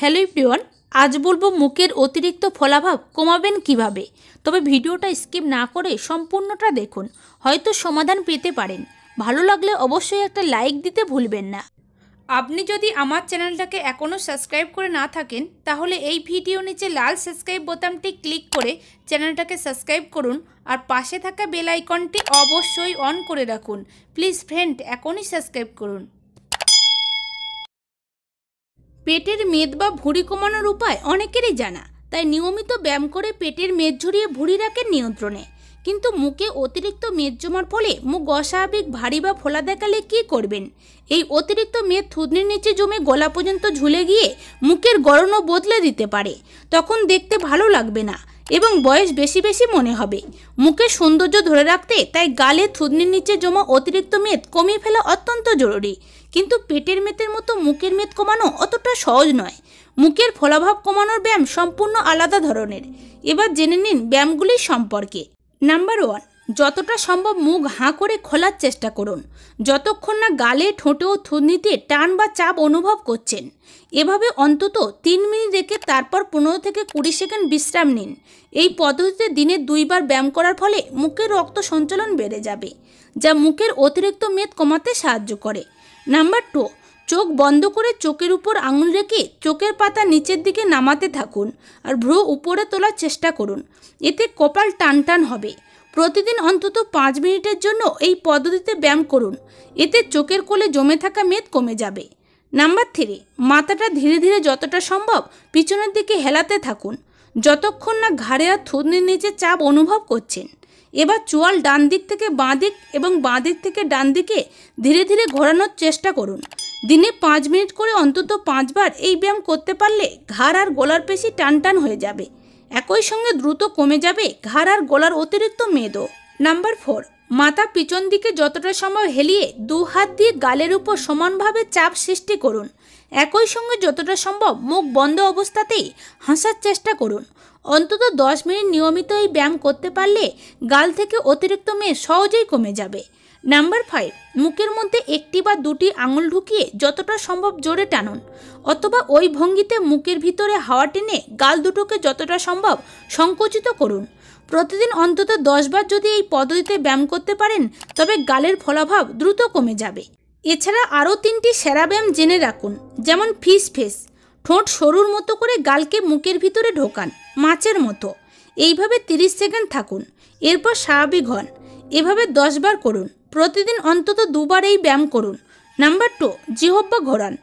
hello everyone আজ বলবো মুখের অতিরিক্ত ফলাভাব কমাবেন কিভাবে তবে ভিডিওটা স্কিপ না করে সম্পূর্ণটা দেখুন হয়তো সমাধান পেতে পারেন ভালো লাগলে অবশ্যই একটা লাইক দিতে ভুলবেন না আপনি যদি আমার চ্যানেলটাকে এখনও সাবস্ক্রাইব করে না থাকেন তাহলে এই ভিডিও নিচে লাল সাবস্ক্রাইব বোতামটি ক্লিক করে চ্যানেলটাকে সাবস্ক্রাইব করুন আর পাশে থাকা বেল আইকনটি অবশ্যই অন করে রাখুন প্লিজ ফ্রেন্ড এখনই সাবস্ক্রাইব করুন পেটের মেদ বা ভুঁড়ি কমানোর উপায় অনেকেরই জানা তাই নিয়মিত ব্যায়াম করে পেটের মেদ ঝরিয়ে ভুঁড়ি রাখেন নিয়ন্ত্রণে কিন্তু মুখে অতিরিক্ত মেদ জমার ফলে মুখ অস্বাভাবিক ভারী বা ফোলা দেখালে কি করবেন এই অতিরিক্ত মেদ থুতনির নিচে জমে গলা পর্যন্ত ঝুলে গিয়ে মুখের গরণও বদলে দিতে পারে তখন দেখতে ভালো লাগবে না এবং বয়স বেশি বেশি মনে হবে মুখের সৌন্দর্য ধরে রাখতে তাই গালে থুতনির নিচে জমা অতিরিক্ত মেদ কমিয়ে ফেলা অত্যন্ত জরুরি কিন্তু পেটের মেদের মতো মুখের মেদ কমানো অতটা সহজ নয় মুখের ফলাভাব কমানোর ব্যায়াম সম্পূর্ণ আলাদা ধরনের এবার জেনে নিন ব্যায়ামগুলি সম্পর্কে নাম্বার ওয়ান যতটা সম্ভব মুখ হাঁ করে খোলার চেষ্টা করুন যতক্ষণ না গালে ঠোঁটে ও থুতনিতে টান বা চাপ অনুভব করছেন এভাবে অন্তত তিন মিনিট রেখে তারপর পনেরো থেকে কুড়ি সেকেন্ড বিশ্রাম নিন এই পদ্ধতিতে দিনে দুইবার ব্যায়াম করার ফলে মুখের রক্ত সঞ্চালন বেড়ে যাবে যা মুখের অতিরিক্ত মেদ কমাতে সাহায্য করে নাম্বার টু চোখ বন্ধ করে চোখের উপর আঙুল রেখে চোখের পাতা নিচের দিকে নামাতে থাকুন আর ভ্রু উপরে তোলার চেষ্টা করুন এতে কপাল টান টান হবে প্রতিদিন অন্তত পাঁচ মিনিটের জন্য এই পদ্ধতিতে ব্যায়াম করুন এতে চোখের কোলে জমে থাকা মেদ কমে যাবে নাম্বার থ্রি মাথাটা ধীরে ধীরে যতটা সম্ভব পিছনের দিকে হেলাতে থাকুন যতক্ষণ না ঘাড়ে আর থুতনির নিচে চাপ অনুভব করছেন এবার চোয়াল ডান দিক থেকে বাঁ দিক এবং বাঁ দিক থেকে ডান দিকে ধীরে ধীরে ঘোরানোর চেষ্টা করুন দিনে পাঁচ মিনিট করে অন্তত পাঁচবার এই ব্যায়াম করতে পারলে ঘাড় আর গোলার পেশি টান টান হয়ে যাবে একই সঙ্গে দ্রুত কমে যাবে ঘাড় আর গোলার অতিরিক্ত মেদও নাম্বার ফোর মাথা পিছন দিকে যতটা সম্ভব হেলিয়ে দু হাত দিয়ে গালের উপর সমানভাবে চাপ সৃষ্টি করুন একই সঙ্গে যতটা সম্ভব মুখ বন্ধ অবস্থাতেই হাসার চেষ্টা করুন অন্তত দশ মিনিট নিয়মিত এই ব্যায়াম করতে পারলে গাল থেকে অতিরিক্ত মেয়ে সহজেই কমে যাবে নাম্বার ফাইভ মুখের মধ্যে একটি বা দুটি আঙুল ঢুকিয়ে যতটা সম্ভব জোরে টানুন অথবা ওই ভঙ্গিতে মুখের ভিতরে হাওয়া টেনে গাল দুটোকে যতটা সম্ভব সংকুচিত করুন প্রতিদিন অন্তত দশবার যদি এই পদ্ধতিতে ব্যায়াম করতে পারেন তবে গালের ফলাভাব দ্রুত কমে যাবে এছাড়া আরও তিনটি সেরা ব্যায়াম জেনে রাখুন যেমন ফিস ফেস ঠোঁট সরুর মতো করে গালকে মুখের ভিতরে ঢোকান মাছের মতো এইভাবে তিরিশ সেকেন্ড থাকুন এরপর স্বাভাবিক হন এভাবে দশবার করুন প্রতিদিন অন্তত দুবার এই ব্যায়াম করুন নাম্বার টু জিহব্বা ঘোরান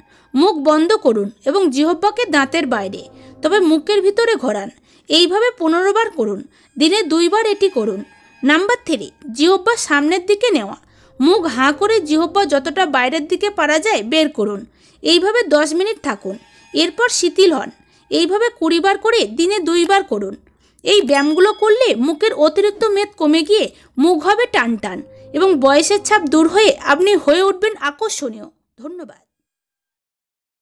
মুখ বন্ধ করুন এবং জিহব্বাকে দাঁতের বাইরে তবে মুখের ভিতরে ঘোরান এইভাবে পনেরো বার করুন দিনে দুইবার এটি করুন নাম্বার থ্রি জিহব্বা সামনের দিকে নেওয়া মুখ হাঁ করে জিহব্বা যতটা বাইরের দিকে পারা যায় বের করুন এইভাবে দশ মিনিট থাকুন এরপর শিথিল হন এইভাবে কুড়িবার করে দিনে দুইবার করুন এই ব্যায়ামগুলো করলে মুখের অতিরিক্ত মেদ কমে গিয়ে মুখ হবে টান টান এবং বয়সের ছাপ দূর হয়ে আপনি হয়ে উঠবেন আকর্ষণীয় ধন্যবাদ